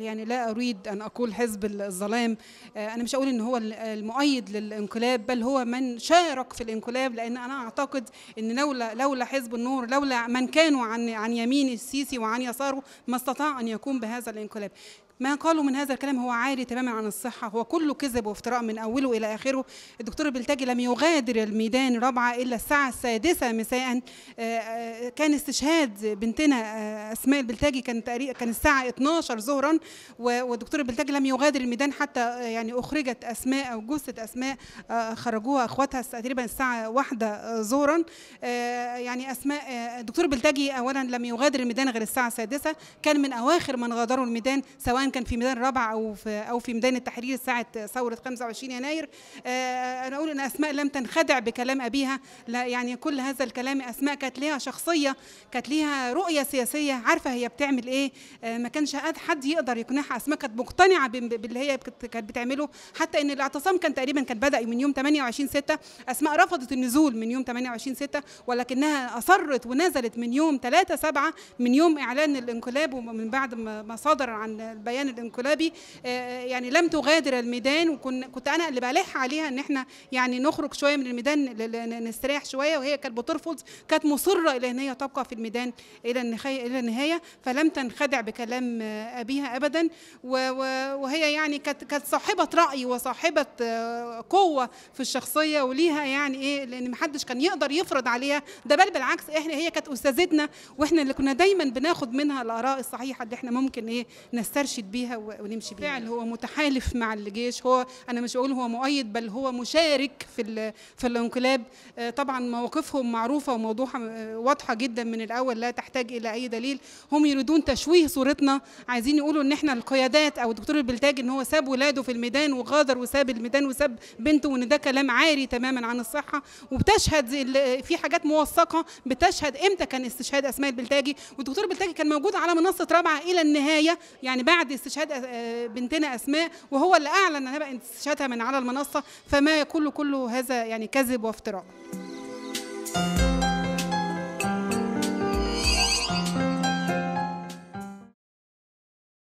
يعني لا أريد أن أقول حزب الظلام آه، أنا مش أقول إن هو المؤيد للانقلاب بل هو من شارك في الانقلاب لأن أنا أعتقد إن لولا لولا حزب النور لولا من كانوا عن عن يمين السيسي وعن يساره ما استطاع أن يكون بهذا الانقلاب ما قالوا من هذا الكلام هو عاري تماما عن الصحة هو كله كذب وافتراء من أوله إلى آخره الدكتور بلتاجي لم يغادر الميدان رابعة إلا الساعة السادسة مساء آه، آه، كان استشهاد بنتنا آه، أسماء البلتاجي كان تقريبا كان الساعة 12 ظهرا والدكتور بلتاجي لم يغادر الميدان حتى يعني أخرجت أسماء أو جثة أسماء خرجوها إخواتها تقريبا الساعة واحدة ظهرا يعني أسماء الدكتور بلتاجي أولا لم يغادر الميدان غير الساعة السادسة كان من أواخر من غادروا الميدان سواء كان في ميدان الرابعه او في او في ميدان التحرير ساعه ثوره 25 يناير آه، انا اقول ان اسماء لم تنخدع بكلام ابيها لا يعني كل هذا الكلام اسماء كانت ليها شخصيه كانت ليها رؤيه سياسيه عارفه هي بتعمل ايه آه، ما كانش حد يقدر يقنعها اسماء كانت مقتنعه باللي هي كانت بتعمله حتى ان الاعتصام كان تقريبا كان بدا من يوم 28 6 اسماء رفضت النزول من يوم 28 6 ولكنها اصرت ونزلت من يوم 3 7 من يوم اعلان الانقلاب ومن بعد ما صدر عن البيان الكيان الانقلابي آه، آه، يعني لم تغادر الميدان وكنت انا اللي بلح عليها ان احنا يعني نخرج شويه من الميدان نستريح شويه وهي كانت بترفض كانت مصره الى ان هي تبقى في الميدان الى النهايه الى النهايه فلم تنخدع بكلام آه، ابيها ابدا وهي يعني كانت كانت صاحبه راي وصاحبه آه، قوه في الشخصيه وليها يعني ايه لان محدش كان يقدر يفرض عليها ده بل بالعكس احنا هي كانت استاذتنا واحنا اللي كنا دايما بناخد منها الاراء الصحيحه اللي احنا ممكن ايه نسترشد بيها ونمشي بيها بالفعل هو متحالف مع الجيش هو انا مش بقول هو مؤيد بل هو مشارك في في الانقلاب آه، طبعا مواقفهم معروفه وموضوحة آه، واضحه جدا من الاول لا تحتاج الى اي دليل هم يريدون تشويه صورتنا عايزين يقولوا ان احنا القيادات او دكتور البلتاج ان هو هو ساب ولاده في الميدان وغادر وساب الميدان وساب بنته وان ده كلام عاري تماما عن الصحه وبتشهد في حاجات موثقه بتشهد امتى كان استشهاد اسماء البلتاجي والدكتور البلتاجي كان موجود على منصه رابعه الى النهايه يعني بعد استشهاد آه، بنتنا اسماء وهو اللي اعلن بقى استشهادها من على المنصه فما كله كله هذا يعني كذب وافتراء